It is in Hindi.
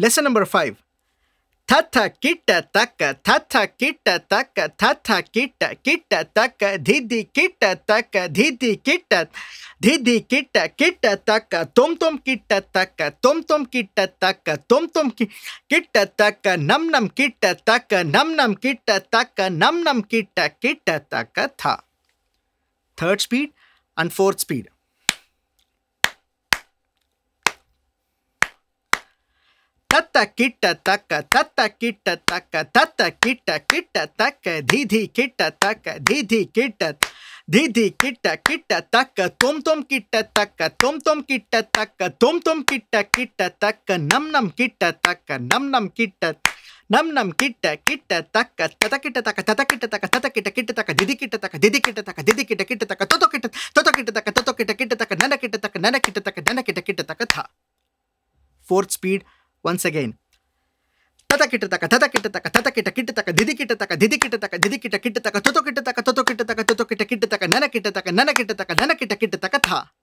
लेसन नंबर फाइव थथ किट तक थथ किट तक थथ किट किट तक धीधि किट तक धीधि किट धीधि किट किट तक तुम तुम किट तक तुम तुम किट तक तुम तुम किट तक नम नम किट तक नम नम किट तक नम नम किट किट तक था third speed and fourth speed तत किट तक तत किट तक तत किट किट तक धीधी किट तक धीधी किट धीधी किट किट तक तुम तुम किट तक तुम तुम किट तक तुम तुम किट किट तक नम नम किट तक नम नम किट नम नम किट किट तक तत किट तक तत किट तक तत किट किट तक दिदी किट तक दिदी किट तक दिदी किट किट तक तोतो किट तोतो किट तक तोतो किट किट तक नन किट तक नन किट तक नन किट किट तक था fourth speed once again. Tata kitataka, tata kitataka, tata kita kitataka, didi kitataka, didi kitataka, didi kita kitataka, toto kitataka, toto kitataka, toto kita kitataka, nana kitataka, nana kitataka, nana kita kitataka tha.